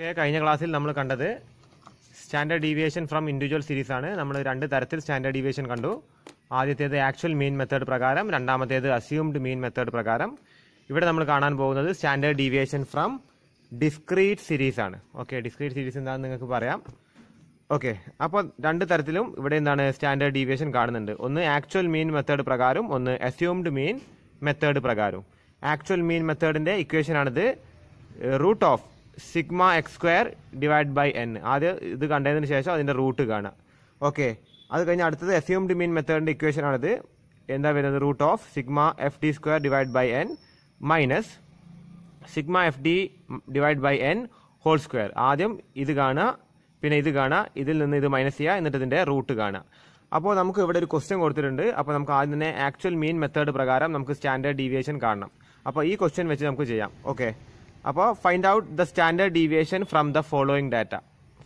Okay കഴിഞ്ഞ ക്ലാസ്സിൽ നമ്മൾ കണ്ടത് standard deviation from individual series ആണ് നമ്മൾ രണ്ട് തരത്തിൽ സ്റ്റാൻഡേർഡ് ഡീവിയേഷൻ കണ്ടു ആദ്യത്തേത് ആക്ച്വൽ മീൻ മെത്തേഡ് പ്രകാരം രണ്ടാമത്തേത് അസ്യൂംഡ് മീൻ മെത്തേഡ് പ്രകാരം ഇവിടെ നമ്മൾ കാണാൻ പോകുന്നത് standard deviation from discrete series ആണ് ഓക്കെ ഡിസ്ക്രീറ്റ് സീരീസ് എന്താണെന്ന് നിങ്ങൾക്ക് പറയാം ഓക്കെ അപ്പോൾ രണ്ട് തരത്തിലും ഇവിടെ എന്താണ് സ്റ്റാൻഡേർഡ് ഡീവിയേഷൻ കാണുന്നുണ്ട് ഒന്ന് ആക്ച്വൽ മീൻ മെത്തേഡ് പ്രകാരം ഒന്ന് അസ്യൂംഡ് മീൻ മെത്തേഡ് പ്രകാരം ആക്ച്വൽ മീൻ മെത്തേഡിൻ്റെ ഇക്വേഷനാണിത് root of sigma X square divide by N ആദ്യം ഇത് കണ്ടതിന് ശേഷം അതിൻ്റെ റൂട്ട് കാണുക ഓക്കെ അത് കഴിഞ്ഞ് അടുത്തത് എസ്യൂംഡ് മീൻ മെത്തേഡിൻ്റെ ഇക്വേഷനാണിത് എന്താ വരുന്നത് root of sigma F D square divide by N minus sigma F D divide by N whole square ആദ്യം ഇത് കാണുക പിന്നെ ഇത് കാണുക ഇതിൽ നിന്ന് ഇത് മൈനസ് ചെയ്യുക എന്നിട്ട് ഇതിൻ്റെ റൂട്ട് കാണുക അപ്പോൾ നമുക്ക് ഇവിടെ ഒരു ക്വസ്റ്റ്യൻ കൊടുത്തിട്ടുണ്ട് അപ്പോൾ നമുക്ക് ആദ്യം തന്നെ ആക്ച്വൽ മീൻ മെത്തേഡ് പ്രകാരം നമുക്ക് സ്റ്റാൻഡേർഡ് ഡീവിയേഷൻ കാണണം അപ്പോൾ ഈ ക്വസ്റ്റ്യൻ വെച്ച് നമുക്ക് ചെയ്യാം ഓക്കെ അപ്പോൾ find out the standard deviation from the following data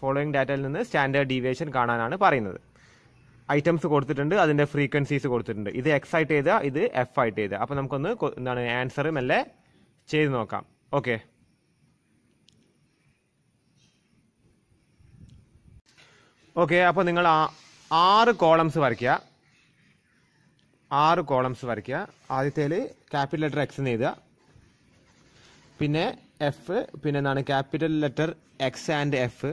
following ഡാറ്റയിൽ നിന്ന് സ്റ്റാൻഡേർഡ് ഡീവിയേഷൻ കാണാനാണ് പറയുന്നത് ഐറ്റംസ് കൊടുത്തിട്ടുണ്ട് അതിൻ്റെ ഫ്രീക്വൻസീസ് കൊടുത്തിട്ടുണ്ട് ഇത് എക്സ് ആയിട്ട് ചെയ്താൽ ഇത് എഫ് ആയിട്ട് ചെയ്താൽ അപ്പോൾ നമുക്കൊന്ന് എന്താണ് ആൻസറും അല്ലേ ചെയ്ത് നോക്കാം ഓക്കെ ഓക്കെ അപ്പോൾ നിങ്ങൾ ആറ് കോളംസ് വരയ്ക്കുക ആറ് കോളംസ് വരയ്ക്കുക ആദ്യത്തേൽ ക്യാപിറ്റൽ ലെറ്റർ എക്സ് എന്ന് എഴുതുക പിന്നെ എഫ് പിന്നെ എന്താണ് capital letter X and F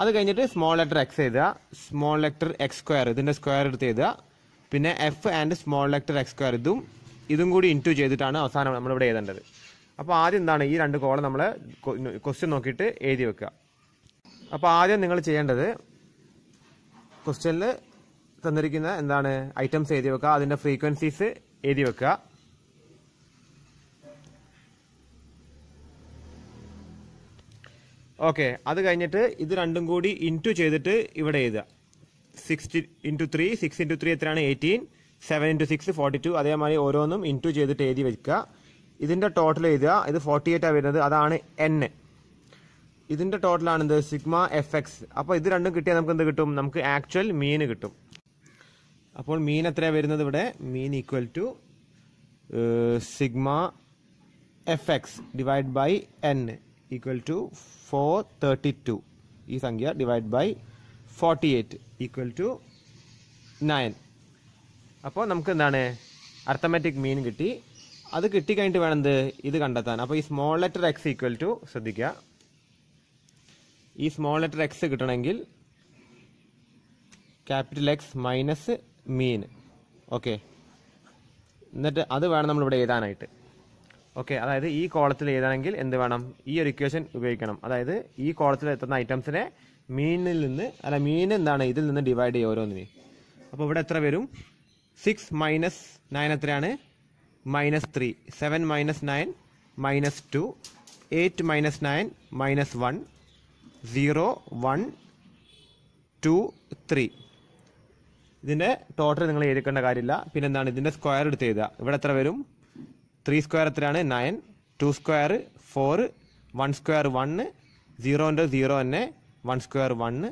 അത് കഴിഞ്ഞിട്ട് സ്മോൾ ലെറ്റർ എക്സ് എഴുതുക സ്മോൾ ലെറ്റർ എക്സ് സ്ക്വയർ ഇതിൻ്റെ സ്ക്വയർ എടുത്ത് എഴുതുക പിന്നെ F and small letter X square ഇതും ഇതും കൂടി ഇൻറ്റു ചെയ്തിട്ടാണ് അവസാനം നമ്മളിവിടെ എഴുതേണ്ടത് അപ്പോൾ ആദ്യം എന്താണ് ഈ രണ്ട് കോളം നമ്മൾ ക്വസ്റ്റ്യൻ നോക്കിയിട്ട് എഴുതി വെക്കുക അപ്പോൾ ആദ്യം നിങ്ങൾ ചെയ്യേണ്ടത് ക്വസ്റ്റ്യനിൽ തന്നിരിക്കുന്ന എന്താണ് ഐറ്റംസ് എഴുതി വെക്കുക അതിൻ്റെ ഫ്രീക്വൻസീസ് എഴുതി വെക്കുക ഓക്കെ അത് കഴിഞ്ഞിട്ട് ഇത് രണ്ടും കൂടി ഇൻറ്റു ചെയ്തിട്ട് ഇവിടെ എഴുതുക sixty into three six into three എത്രയാണ് eighteen seven into six forty two അതേമാതിരി ഓരോന്നും ഇൻറ്റു ചെയ്തിട്ട് എഴുതി വെക്കുക ഇതിൻ്റെ ടോട്ടൽ എഴുതുക ഇത് ഫോർട്ടി എയ്റ്റാണ് വരുന്നത് അതാണ് എൻ ഇതിൻ്റെ ടോട്ടലാണെന്ത് സിഗ്മ എഫ് എക്സ് അപ്പോൾ ഇത് രണ്ടും കിട്ടിയാൽ നമുക്ക് എന്ത് കിട്ടും നമുക്ക് ആക്ച്വൽ മീൻ കിട്ടും അപ്പോൾ മീൻ എത്രയാണ് വരുന്നത് ഇവിടെ mean equal to sigma F X divide by N equal to 432 ഈ സംഖ്യ divide by forty eight equal to nine അപ്പോൾ നമുക്ക് എന്താണ് അർത്ഥമാറ്റിക് മീൻ കിട്ടി അത് കിട്ടിക്കഴിഞ്ഞിട്ട് വേണം എന്ത് ഇത് കണ്ടെത്താൻ അപ്പോൾ ഈ small letter X equal to ശ്രദ്ധിക്കുക ഈ സ്മോൾ ലെറ്റർ എക്സ് കിട്ടണമെങ്കിൽ capital X minus mean okay എന്നിട്ട് അത് വേണം നമ്മളിവിടെ എഴുതാനായിട്ട് ഓക്കെ അതായത് ഈ കോളത്തിൽ എഴുതണമെങ്കിൽ എന്ത് വേണം ഈ ഒരു ഇക്വേഷൻ ഉപയോഗിക്കണം അതായത് ഈ കോളത്തിൽ എത്തുന്ന ഐറ്റംസിനെ മീനിൽ നിന്ന് അല്ല മീൻ എന്താണ് ഇതിൽ നിന്ന് ഡിവൈഡ് ചെയ്യുക ഓരോന്നിനെ അപ്പോൾ ഇവിടെ എത്ര വരും സിക്സ് മൈനസ് നയൻ എത്രയാണ് minus three seven minus nine minus two eight minus nine minus one zero one two three ഇതിൻ്റെ ടോട്ടൽ നിങ്ങൾ എഴുതിക്കേണ്ട കാര്യമില്ല പിന്നെന്താണ് ഇതിൻ്റെ സ്ക്വയർ എടുത്ത് എഴുതുക ഇവിടെ എത്ര വരും ത്രീ സ്ക്വയർ എത്രയാണ് nine two square four one square one സീറോൻ്റെ സീറോ തന്നെ one square one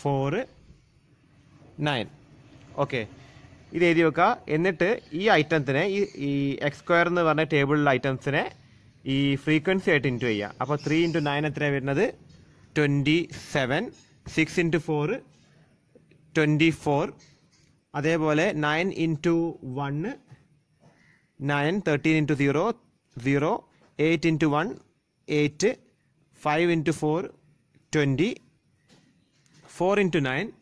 four nine okay ഇത് എഴുതി വെക്കുക എന്നിട്ട് ഈ ഐറ്റംസിനെ ഈ ഈ എക്സ് സ്ക്വയർ എന്ന് പറഞ്ഞ ടേബിളിലെ ഐറ്റംസിനെ ഈ ഫ്രീക്വൻസി ആയിട്ട് ഇൻറ്റു ചെയ്യുക അപ്പോൾ ത്രീ ഇൻറ്റു നയൻ എത്രയാണ് വരുന്നത് twenty seven six into four twenty four അതേപോലെ nine into one 9, 13 into 0, 0, 8 into 1, 8, 5 into 4, 20, 4 into 9,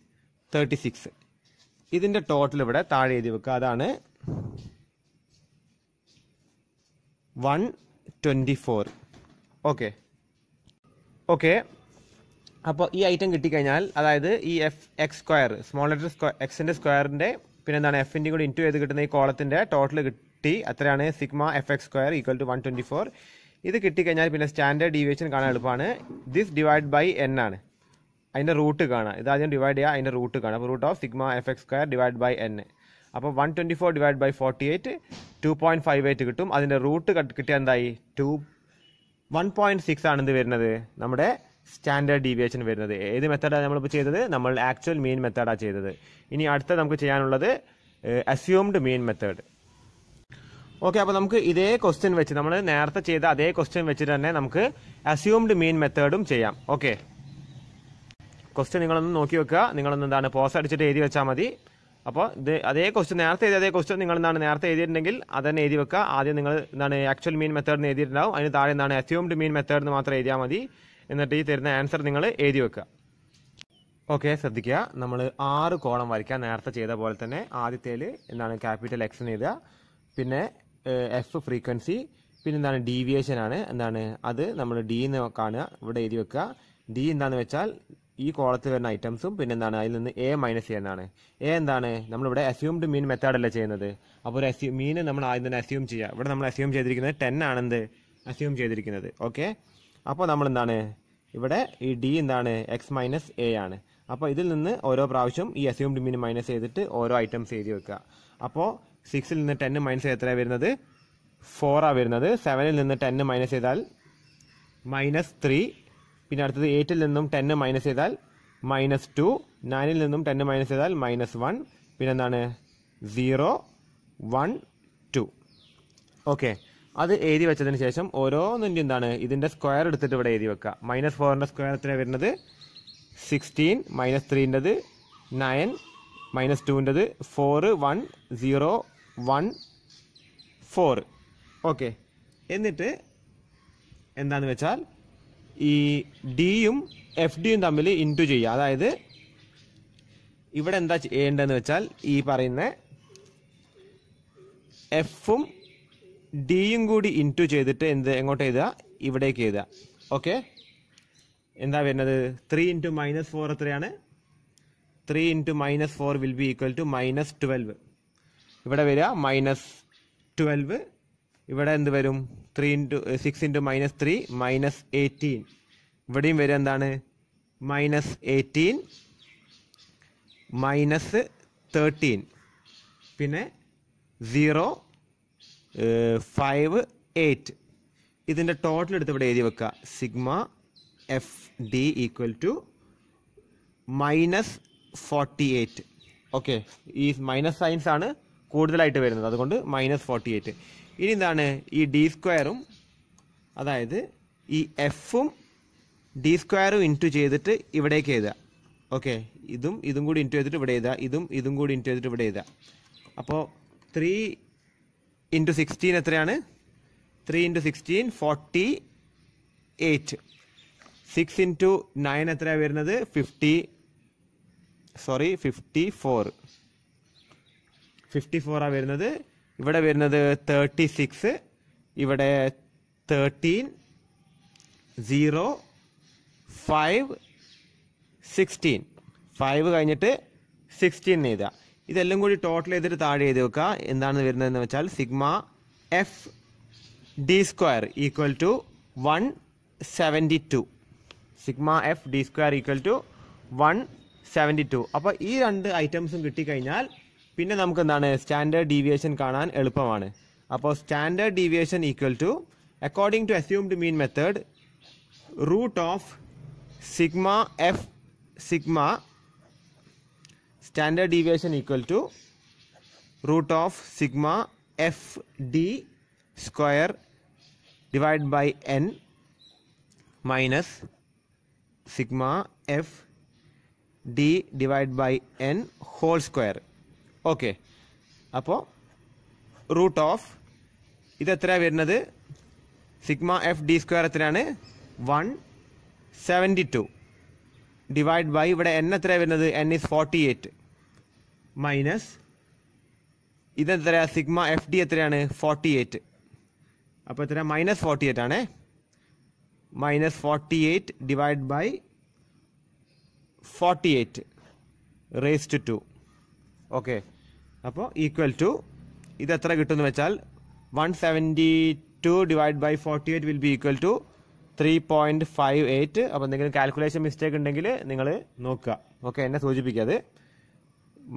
36. ഇതിൻ്റെ ടോട്ടൽ ഇവിടെ താഴെ എഴുതി വെക്കുക അതാണ് one twenty four okay okay അപ്പോൾ ഈ ഐറ്റം കിട്ടിക്കഴിഞ്ഞാൽ അതായത് ഈ F X square small letter square എക്സിൻ്റെ സ്ക്വയറിൻ്റെ പിന്നെന്താണ് എഫിൻ്റെ കൂടി ഇൻറ്റു ചെയ്ത് കിട്ടുന്ന ഈ കോളത്തിൻ്റെ ടോട്ടൽ കിട്ടി അത്രയാണ് sigma F X square equal to one twenty four ഇത് കിട്ടിക്കഴിഞ്ഞാൽ പിന്നെ സ്റ്റാൻഡേർഡ് ഡീവിയേഷൻ കാണാൻ എളുപ്പമാണ് ദിസ് ഡിവൈഡ് ബൈ എൻ ആണ് അതിൻ്റെ റൂട്ട് കാണാം ഇത് ആദ്യം ഡിവൈഡ് ചെയ്യുക അതിൻ്റെ റൂട്ട് കാണാം അപ്പോൾ root of sigma F X square divide by N അപ്പോൾ one twenty four divide by forty eight two point five eight കിട്ടും അതിൻ്റെ റൂട്ട് കിട്ടിയ എന്തായി ടു വൺ പോയിൻറ്റ് സിക്സ് ആണ് ഇത് വരുന്നത് നമ്മുടെ സ്റ്റാൻഡേർഡ് ഡീവിയേഷൻ വരുന്നത് ഏത് മെത്തേഡാണ് നമ്മളിപ്പോൾ ചെയ്തത് നമ്മൾ ആക്ച്വൽ മെയിൻ മെത്തേഡാണ് ചെയ്തത് ഇനി അടുത്ത നമുക്ക് ചെയ്യാനുള്ളത് അസ്യൂംഡ് മെയിൻ മെത്തേഡ് ഓക്കെ അപ്പോൾ നമുക്ക് ഇതേ ക്വസ്റ്റ്യൻ വെച്ച് നമ്മൾ നേരത്തെ ചെയ്ത അതേ ക്വസ്റ്റ്യൻ വെച്ചിട്ട് തന്നെ നമുക്ക് അസ്യൂംഡ് മീൻ മെത്തേഡും ചെയ്യാം ഓക്കെ ക്വസ്റ്റ്യൻ നിങ്ങളൊന്ന് നോക്കി വെക്കുക നിങ്ങളൊന്ന് എന്താണ് പോസ് അടിച്ചിട്ട് എഴുതി വെച്ചാൽ മതി അപ്പോൾ ഇത് അതേ ക്വസ്റ്റ്യൻ നേരത്തെ എഴുതിയ അതേ ക്വസ്റ്റ്യൻ നിങ്ങൾ എന്താണ് നേരത്തെ എഴുതിയിട്ടുണ്ടെങ്കിൽ അത് തന്നെ എഴുതി വെക്കുക ആദ്യം നിങ്ങൾ എന്താണ് ആക്ച്വൽ മീൻ മെത്തേഡ് എഴുതിയിട്ടുണ്ടാവും അതിന് താഴെ എന്താണ് അസ്യൂംഡ് മീൻ മെത്തേഡ് എന്ന് മാത്രം എഴുതിയാൽ മതി എന്നിട്ട് ഈ തരുന്ന ആൻസർ നിങ്ങൾ എഴുതി വെക്കുക ഓക്കെ ശ്രദ്ധിക്കുക നമ്മൾ ആറ് കോളം വരയ്ക്കുക നേരത്തെ ചെയ്ത പോലെ തന്നെ ആദ്യത്തേൽ എന്താണ് ക്യാപിറ്റൽ എക്സ് എന്ന് എഴുതുക പിന്നെ എഫ് ഫ്രീക്വൻസി പിന്നെ എന്താണ് ഡീവിയേഷൻ ആണ് എന്താണ് അത് നമ്മൾ ഡി എന്ന് കാണുക ഇവിടെ എഴുതി വെക്കുക ഡി എന്താണെന്ന് വെച്ചാൽ ഈ കോളത്തിൽ വരുന്ന ഐറ്റംസും പിന്നെ എന്താണ് അതിൽ നിന്ന് എ മൈനസ് ചെയ്യുന്നതാണ് എ എന്താണ് നമ്മളിവിടെ അസ്യൂംഡ് മീൻ മെത്തേഡല്ല ചെയ്യുന്നത് അപ്പോൾ ഒരു അസ്യൂ മീൻ നമ്മൾ ആദ്യം തന്നെ അസ്യൂം ചെയ്യുക ഇവിടെ നമ്മൾ അസ്യൂം ചെയ്തിരിക്കുന്നത് ടെൻ ആണെന്ത് അസ്യൂം ചെയ്തിരിക്കുന്നത് ഓക്കെ അപ്പോൾ നമ്മൾ എന്താണ് ഇവിടെ ഈ ഡി എന്താണ് എക്സ് മൈനസ് എ ആണ് അപ്പോൾ ഇതിൽ നിന്ന് ഓരോ പ്രാവശ്യം ഈ അസ്യൂംഡ് മീൻ മൈനസ് ചെയ്തിട്ട് ഓരോ ഐറ്റംസ് എഴുതി വെക്കുക അപ്പോൾ സിക്സിൽ നിന്ന് ടെന്ന് മൈനസ് ചെയ്താൽ എത്രയാണ് വരുന്നത് ഫോറാണ് വരുന്നത് സെവനിൽ നിന്ന് ടെന്ന് മൈനസ് ചെയ്താൽ മൈനസ് ത്രീ പിന്നെ അടുത്തത് എയ്റ്റിൽ നിന്നും ടെന്ന് മൈനസ് ചെയ്താൽ മൈനസ് ടു നയനിൽ നിന്നും ടെന്ന് മൈനസ് ചെയ്താൽ മൈനസ് വൺ പിന്നെ എന്താണ് സീറോ വൺ ടു ഓക്കെ അത് എഴുതി വെച്ചതിന് ശേഷം ഓരോന്നിൻ്റെ എന്താണ് ഇതിൻ്റെ സ്ക്വയർ എടുത്തിട്ട് ഇവിടെ എഴുതി വെക്കുക മൈനസ് ഫോറിൻ്റെ സ്ക്വയർ എത്രയാണ് വരുന്നത് സിക്സ്റ്റീൻ മൈനസ് ത്രീൻ്റെത് നയൻ മൈനസ് ടുവിൻ്റെത് four one zero one four okay എന്നിട്ട് എന്താണെന്ന് വെച്ചാൽ ഈ ഡിയും എഫ് ഡിയും തമ്മിൽ ഇൻറ്റു ചെയ്യുക അതായത് ഇവിടെ എന്താ ചെയ്യേണ്ടതെന്ന് വെച്ചാൽ ഈ പറയുന്ന എഫും ഡിയും കൂടി ഇൻറ്റു ചെയ്തിട്ട് എന്ത് എങ്ങോട്ട് എഴുതുക ഇവിടേക്ക് എഴുതുക ഓക്കെ എന്താ വരുന്നത് ത്രീ ഇൻറ്റു മൈനസ് ഫോർ എത്രയാണ് three into minus four will be equal to minus twelve ഇവിടെ വരിക മൈനസ് ട്വൽവ് ഇവിടെ എന്ത് വരും three into six into minus three minus eighteen ഇവിടെയും വരിക എന്താണ് മൈനസ് എയ്റ്റീൻ മൈനസ് തേർട്ടീൻ പിന്നെ സീറോ ഫൈവ് എയ്റ്റ് ഇതിൻ്റെ ടോട്ടൽ എടുത്ത് ഇവിടെ എഴുതി വെക്കുക sigma F D equal to minus forty eight okay ഈ മൈനസ് സയൻസ് ആണ് കൂടുതലായിട്ട് വരുന്നത് അതുകൊണ്ട് മൈനസ് ഫോർട്ടി എയ്റ്റ് ഇനി എന്താണ് ഈ ഡി സ്ക്വയറും അതായത് ഈ എഫും ഡി സ്ക്വയറും ഇൻറ്റു ചെയ്തിട്ട് ഇവിടേക്ക് എഴുതുക ഓക്കെ ഇതും ഇതും കൂടി ഇൻറ്റു ചെയ്തിട്ട് ഇവിടെ എഴുതുക ഇതും ഇതും കൂടി ഇൻറ്റു ചെയ്തിട്ട് ഇവിടെ എഴുതുക അപ്പോൾ ത്രീ ഇൻറ്റു സിക്സ്റ്റീൻ എത്രയാണ് three into sixteen forty eight six into nine എത്രയാണ് വരുന്നത് fifty sorry fifty four fifty ഫോറാണ് വരുന്നത് ഇവിടെ വരുന്നത് തേർട്ടി സിക്സ് ഇവിടെ thirteen zero five sixteen five കഴിഞ്ഞിട്ട് സിക്സ്റ്റീൻ എഴുതുക ഇതെല്ലാം കൂടി ടോട്ടൽ ചെയ്തിട്ട് താഴെ എഴുതി വെക്കുക എന്താണ് വരുന്നതെന്ന് വെച്ചാൽ sigma F D square equal to one seventy two sigma F D square equal to one seventy two അപ്പോൾ ഈ രണ്ട് ഐറ്റംസും കിട്ടിക്കഴിഞ്ഞാൽ പിന്നെ നമുക്ക് എന്താണ് സ്റ്റാൻഡേർഡ് ഡീവിയേഷൻ കാണാൻ എളുപ്പമാണ് അപ്പോൾ standard deviation equal to according to assumed mean method root of sigma F sigma standard deviation equal to root of sigma F D square divide by N minus sigma F D divide by N whole square okay അപ്പോൾ root of ഇതെത്രയാണ് വരുന്നത് sigma F D square എത്രയാണ് one seventy two divide by ഇവിടെ N എത്രയാണ് വരുന്നത് N is forty eight minus ഇതെത്രയാണ് sigma F D എത്രയാണ് forty eight അപ്പോൾ എത്ര മൈനസ് ഫോർട്ടി എയ്റ്റ് ആണേ minus forty eight divide by forty eight raise to two okay അപ്പോൾ ഈക്വൽ ടു ഇത് എത്ര കിട്ടുമെന്ന് വെച്ചാൽ one seventy two divide by forty eight will be equal to three point five eight അപ്പോൾ എന്തെങ്കിലും calculation mistake ഉണ്ടെങ്കിൽ നിങ്ങൾ നോക്കുക ഓക്കെ എന്നെ സൂചിപ്പിക്കുക അത്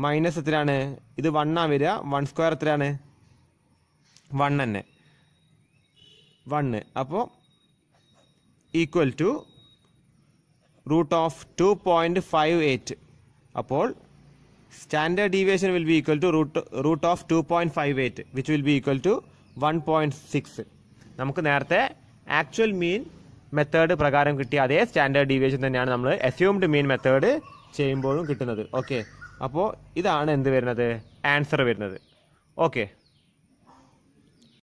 മൈനസ് എത്രയാണ് ഇത് വണ്ണാണ് വരിക വൺ സ്ക്വയർ എത്രയാണ് വൺ തന്നെ വണ്ണ് അപ്പോൾ equal to root of two point five eight അപ്പോൾ standard deviation will be equal to root, root of 2.58 which will be equal to 1.6 നമുക്ക് നേരത്തെ ആക്ച്വൽ മീൻ മെത്തേഡ് പ്രകാരം കിട്ടിയ അതേ സ്റ്റാൻഡേർഡ് ഡീവിയേഷൻ തന്നെയാണ് നമ്മൾ അസ്യൂംഡ് മീൻ മെത്തേഡ് ചെയ്യുമ്പോഴും കിട്ടുന്നത് ഓക്കെ അപ്പോൾ ഇതാണ് എന്ത് വരുന്നത് ആൻസർ വരുന്നത് ഓക്കെ